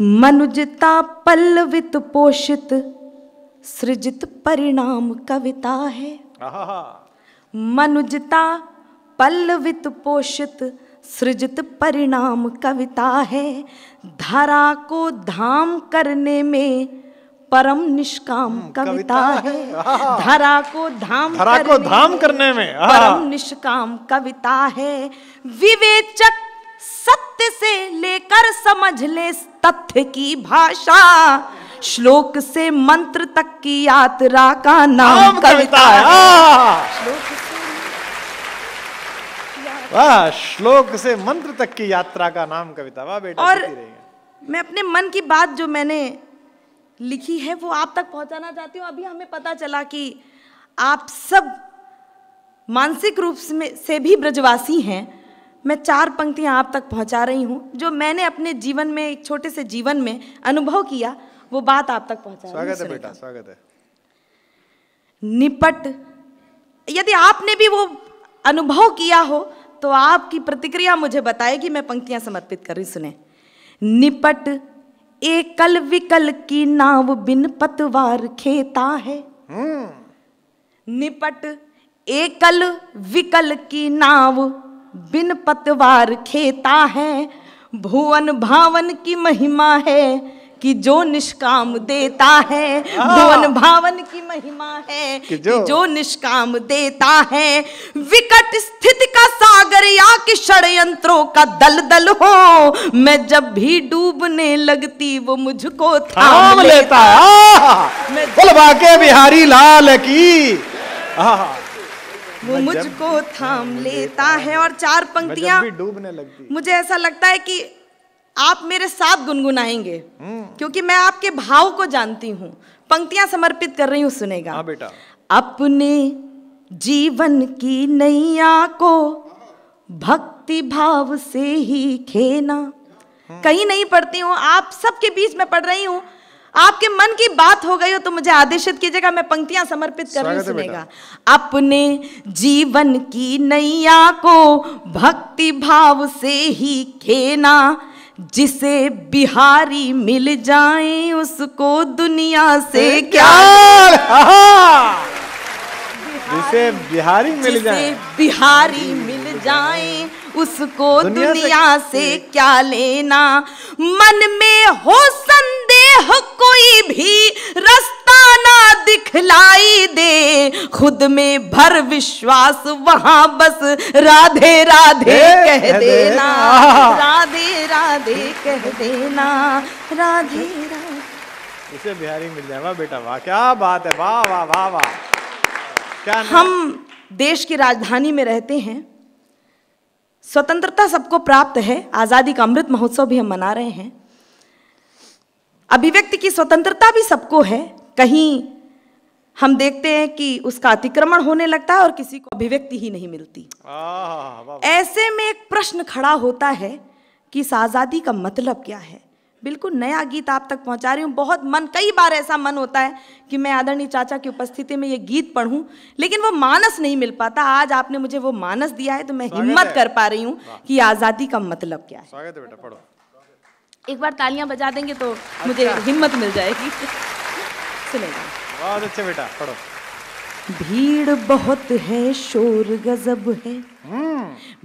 मनुजता पल्लवित पोषित सृजित परिणाम कविता है मनुजता पल्लवित पोषित सृजित परिणाम कविता है धारा को धाम करने में परम निष्काम हम्म, कविता है धरा को धाम धारा को धाम करने में परम निष्काम कविता है विवेचक सत्य से लेकर समझ ले तथ्य की भाषा श्लोक से मंत्र तक की यात्रा का नाम कविता हाँ। वाह श्लोक से मंत्र तक की यात्रा का नाम कविता वाह बेटा और मैं अपने मन की बात जो मैंने लिखी है वो आप तक पहुंचाना चाहती हूँ अभी हमें पता चला कि आप सब मानसिक रूप से भी ब्रजवासी हैं मैं चार पंक्तियाँ आप तक पहुँचा रही हूँ जो मैंने अपने जीवन में एक छोटे से जीवन में अनुभव किया वो बात आप तक पहुँचा स्वागत है बेटा स्वागत है निपट यदि आपने भी वो अनुभव किया हो तो आपकी प्रतिक्रिया मुझे बताएगी मैं पंक्तियां समर्पित कर रही सुने निपट एकल विकल की नाव बिन पतवार खेता है हम्म। निपट एकल विकल की नाव बिन पतवार खेता है भुवन भावन की महिमा है कि जो निष्काम देता है भुवन भावन की महिमा है कि जो, कि जो निष्काम देता है विकट स्थिति का सागर या कि षडयंत्रों का दल दल हो मैं जब भी डूबने लगती वो मुझको थाम लेता, लेता। मैं बिहारी लाल की आहा। वो मतलब मुझको थाम लेता है और चार पंक्तियां डूबने लगती मुझे ऐसा लगता है कि आप मेरे साथ गुनगुनाएंगे हम्म। क्योंकि मैं आपके भाव को जानती हूँ पंक्तियां समर्पित कर रही हूँ सुनेगा हाँ बेटा अपने जीवन की नैया को भक्ति भाव से ही खेना हम्म। कहीं नहीं पढ़ती हूँ आप सबके बीच में पढ़ रही हूँ आपके मन की बात हो गई हो तो मुझे आदेशित कीजिएगा मैं पंक्तियां समर्पित कर सुनेगा अपने जीवन की नैया को भक्ति भाव से ही खेना जिसे बिहारी मिल जाए उसको दुनिया से क्या जिसे बिहारी मिल जाए बिहारी मिल जाए उसको दुनिया, दुनिया से क्या लेना मन में हो सन हो कोई भी रास्ता ना दिखलाई दे खुद में भर विश्वास वहां बस राधे राधे कह देना राधे राधे कह देना राधे राधे इसे बिहारी मिल जाए वाह बेटा वाह क्या बात है वाह वाह वाह वाह क्या हम देश की राजधानी में रहते हैं स्वतंत्रता सबको प्राप्त है आज़ादी का अमृत महोत्सव भी हम मना रहे हैं अभिव्यक्ति की स्वतंत्रता भी सबको है कहीं हम देखते हैं कि उसका अतिक्रमण होने लगता है और किसी को अभिव्यक्ति ही नहीं मिलती ऐसे में एक प्रश्न खड़ा होता है कि इस आज़ादी का मतलब क्या है बिल्कुल नया गीत आप तक पहुंचा रही हूँ बहुत मन कई बार ऐसा मन होता है कि मैं आदरणीय चाचा की उपस्थिति में ये गीत पढ़ूं लेकिन वो मानस नहीं मिल पाता आज आपने मुझे वो मानस दिया है तो मैं हिम्मत कर पा रही हूँ कि आज़ादी का मतलब क्या है स्वागत है बेटा पढ़ो एक बार तालियां बजा देंगे तो मुझे अच्छा। हिम्मत मिल जाएगी सुनेगा बहुत अच्छे बेटा पढ़ो भीड़ बहुत है शोर गजब है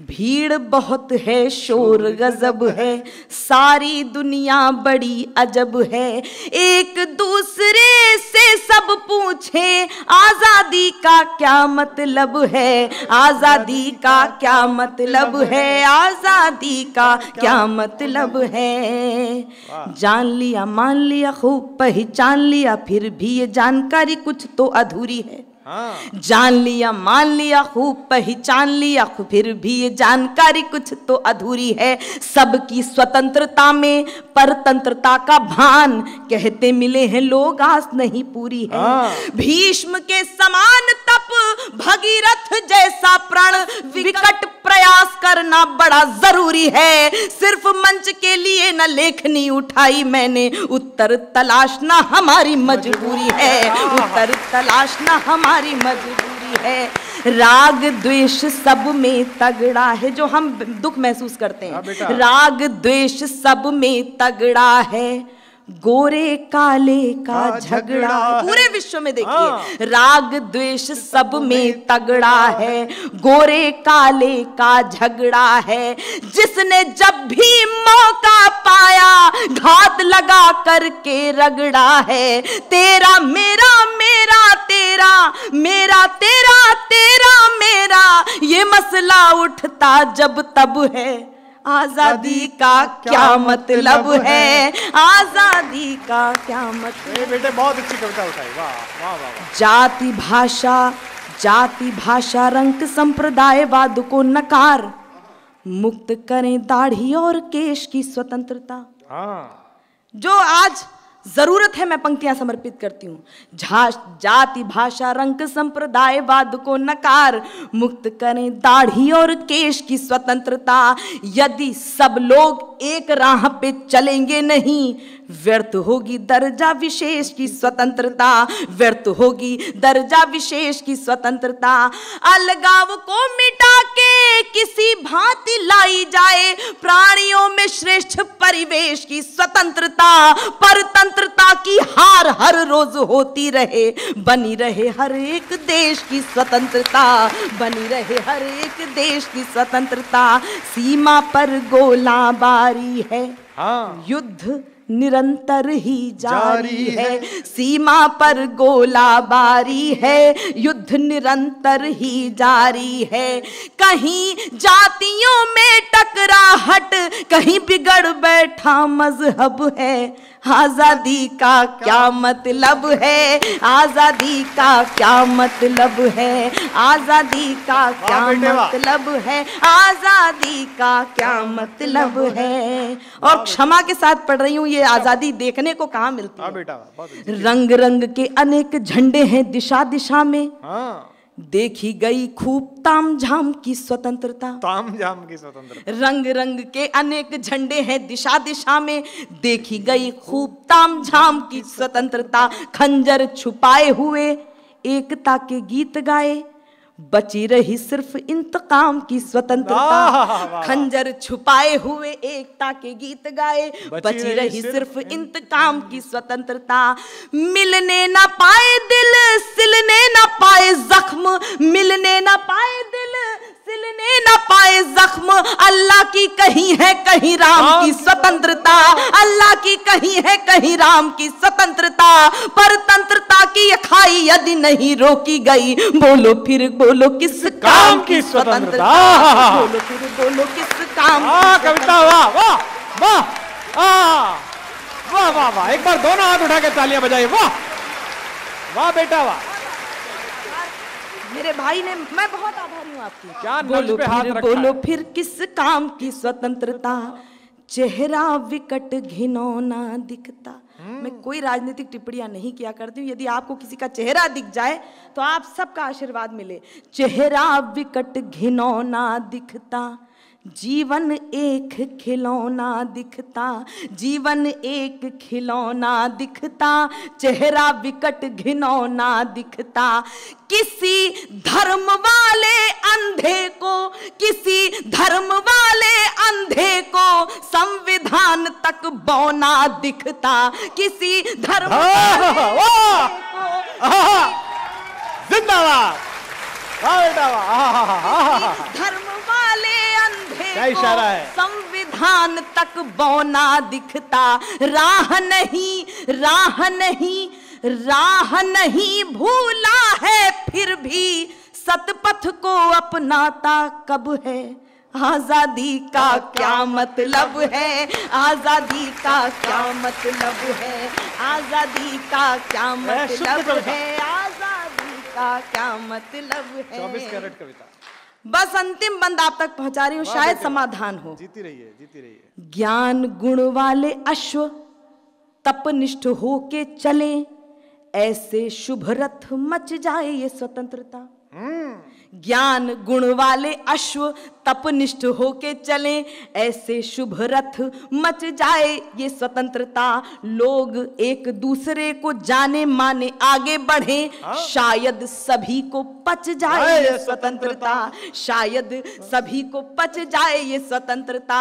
भीड़ बहुत है शोर गजब है सारी दुनिया बड़ी अजब है एक दूसरे से सब पूछे आजादी का क्या मतलब है आजादी का क्या मतलब है आजादी का क्या मतलब है जान लिया मान लिया खूब पहचान लिया फिर भी ये जानकारी कुछ तो अधूरी है हाँ। जान लिया मान लिया खूब पहचान लिया फिर भी ये जानकारी कुछ तो अधूरी है सबकी स्वतंत्रता में परतंत्रता का भान कहते मिले हैं लोग आस नहीं पूरी है हाँ। भीष्म के समान तप भगीरथ जैसा प्रण विकट करना बड़ा जरूरी है सिर्फ मंच के लिए न लेखनी उठाई मैंने उत्तर तलाशना हमारी मजबूरी है उत्तर तलाशना हमारी मजबूरी है राग द्वेष सब में तगड़ा है जो हम दुख महसूस करते हैं हाँ राग द्वेष सब में तगड़ा है गोरे काले का झगड़ा पूरे विश्व में देखिए हाँ, राग द्वेष सब में तगड़ा है गोरे काले का झगड़ा है जिसने जब भी मौका पाया घात लगा करके रगड़ा है तेरा मेरा मेरा तेरा मेरा तेरा तेरा मेरा ये मसला उठता जब तब है आजादी का क्या मतलब, मतलब है आजादी का क्या मतलब बेटे बहुत अच्छी कविता उठाई वाह वाह वाह जाति भाषा जाति भाषा रंग संप्रदायवाद को नकार मुक्त करें दाढ़ी और केश की स्वतंत्रता हाँ। जो आज जरूरत है मैं पंक्तियां समर्पित करती हूँ जाति भाषा रंग संप्रदाय वाद को नकार मुक्त करें दाढ़ी और केश की स्वतंत्रता यदि सब लोग एक राह पे चलेंगे नहीं व्यर्थ होगी दर्जा विशेष की स्वतंत्रता व्यर्थ होगी दर्जा विशेष की स्वतंत्रता अलगाव को मिटा किसी भांति लाई जाए प्राणियों में श्रेष्ठ परिवेश की स्वतंत्रता परतंत्रता की हार हर रोज होती रहे बनी रहे हर एक देश की स्वतंत्रता बनी रहे हर एक देश की स्वतंत्रता सीमा पर गोलाबारी है हाँ। युद्ध निरंतर ही जारी है सीमा पर गोलाबारी है युद्ध निरंतर ही जारी है कहीं जातियों में टकराहट कहीं बिगड़ बैठा मजहब है आजादी का क्या मतलब है आजादी का क्या मतलब है आजादी का क्या मतलब है आजादी का क्या मतलब, मतलब है और क्षमा के साथ पढ़ रही हूँ ये आजादी देखने को कहा मिलती हाँ है बेटा रंग रंग के अनेक झंडे हैं दिशा हाँ। दिशा में देखी गई खूब ताम झाम की स्वतंत्रता ताम झाम की स्वतंत्रता रंग रंग के अनेक झंडे हैं दिशा दिशा में देखी गई खूब ताम झाम की स्वतंत्रता खंजर छुपाए हुए एकता के गीत गाए बची रही सिर्फ इंतकाम की स्वतंत्रता खंजर छुपाए हुए एकता के गीत गाए बची, रही सिर्फ इंतकाम की स्वतंत्रता मिलने ना पाए दिल सिलने ना पाए जख्म मिलने ना पाए दिल सिलने न पाए जख्म अल्लाह की कहीं है कहीं राम की हाँ। स्वतंत्रता अल्लाह की कहीं है कहीं राम की स्वतंत्रता परतंत्रता की खाई यदि नहीं रोकी गई बोलो फिर बोलो किस काम की स्वतंत्रता हाँ, हाँ, बोलो फिर बोलो किस काम कविता वाह वाह वाह वाह वाह वाह एक बार दोनों हाथ उठा के तालियां बजाइए वाह वाह बेटा वाह मेरे भाई ने मैं बहुत आभारी हूँ आपकी क्या बोलो पे हाथ बोलो फिर किस काम की स्वतंत्रता चेहरा विकट घिनौना दिखता हम्म। मैं कोई राजनीतिक टिप्पणियां नहीं किया करती हूँ यदि आपको किसी का चेहरा दिख जाए तो आप सबका आशीर्वाद मिले चेहरा विकट घिनौना दिखता जीवन एक खिलौना दिखता जीवन एक खिलौना दिखता चेहरा विकट घिनौना दिखता किसी धर्म वाले अंधे को किसी धर्म वाले अंधे को संविधान तक बौना दिखता किसी धर्म जिंदाबाद धर्म क्या इशारा है संविधान तक बौना दिखता राह नहीं राह नहीं राह नहीं भूला है फिर भी सतपथ को अपनाता कब है आजादी का क्या मतलब है आजादी का क्या मतलब है आजादी का क्या मतलब है आजादी का क्या मतलब है चौबीस कैरेट कविता बस अंतिम बंद आप तक पहुंचा रही हूं शायद समाधान हो जीती रहिए जीती रहिए ज्ञान गुण वाले अश्व तपनिष्ठ होके चले ऐसे शुभ रथ मच जाए ये स्वतंत्रता हम्म। ज्ञान गुण वाले अश्व तपनिष्ठ होके चले ऐसे शुभ रथ मच जाए ये स्वतंत्रता लोग एक दूसरे को जाने माने आगे बढ़े हाँ। शायद सभी को पच जाए हाँ, ये स्वतंत्रता शायद सभी को पच जाए ये स्वतंत्रता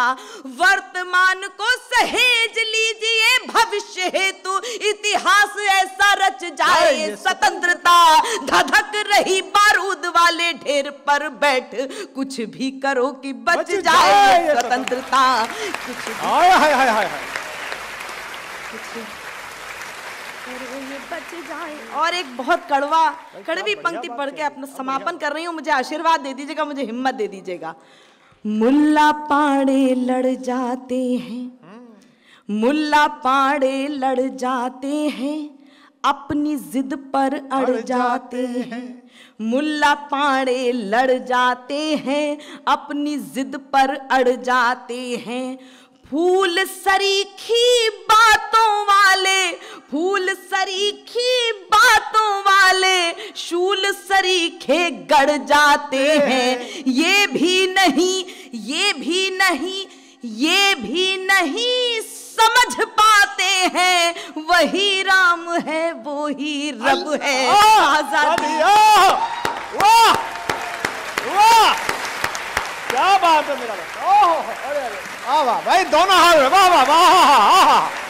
वर्तमान को सहेज लीजिए भविष्य हेतु इतिहास ऐसा रच जाए हाँ, स्वतंत्रता धधक रही बारूद काले ढेर पर बैठ कुछ भी करो कि बच, बच जाए स्वतंत्रता कुछ हाय हाय हाय हाय जाए और एक बहुत कड़वा कड़वी पंक्ति पढ़ के अपना समापन कर रही हूँ मुझे आशीर्वाद दे दीजिएगा मुझे हिम्मत दे दीजिएगा मुल्ला पाड़े लड़ जाते हैं हम्म। मुल्ला पाड़े लड़ जाते हैं अपनी जिद पर अड़ जाते हैं मुल्ला पाड़े लड़ जाते हैं अपनी जिद पर अड़ जाते हैं फूल सरीखी बातों वाले फूल सरीखी बातों वाले शूल सरीखे गड़ जाते हैं ये भी नहीं ये भी नहीं ये भी नहीं समझ पाते हैं वही राम है वो ही रब है आजादी वाह वाह क्या बात है मेरा ओह अरे अरे वाह वाह भाई दोनों हाथ वाह वाह वाह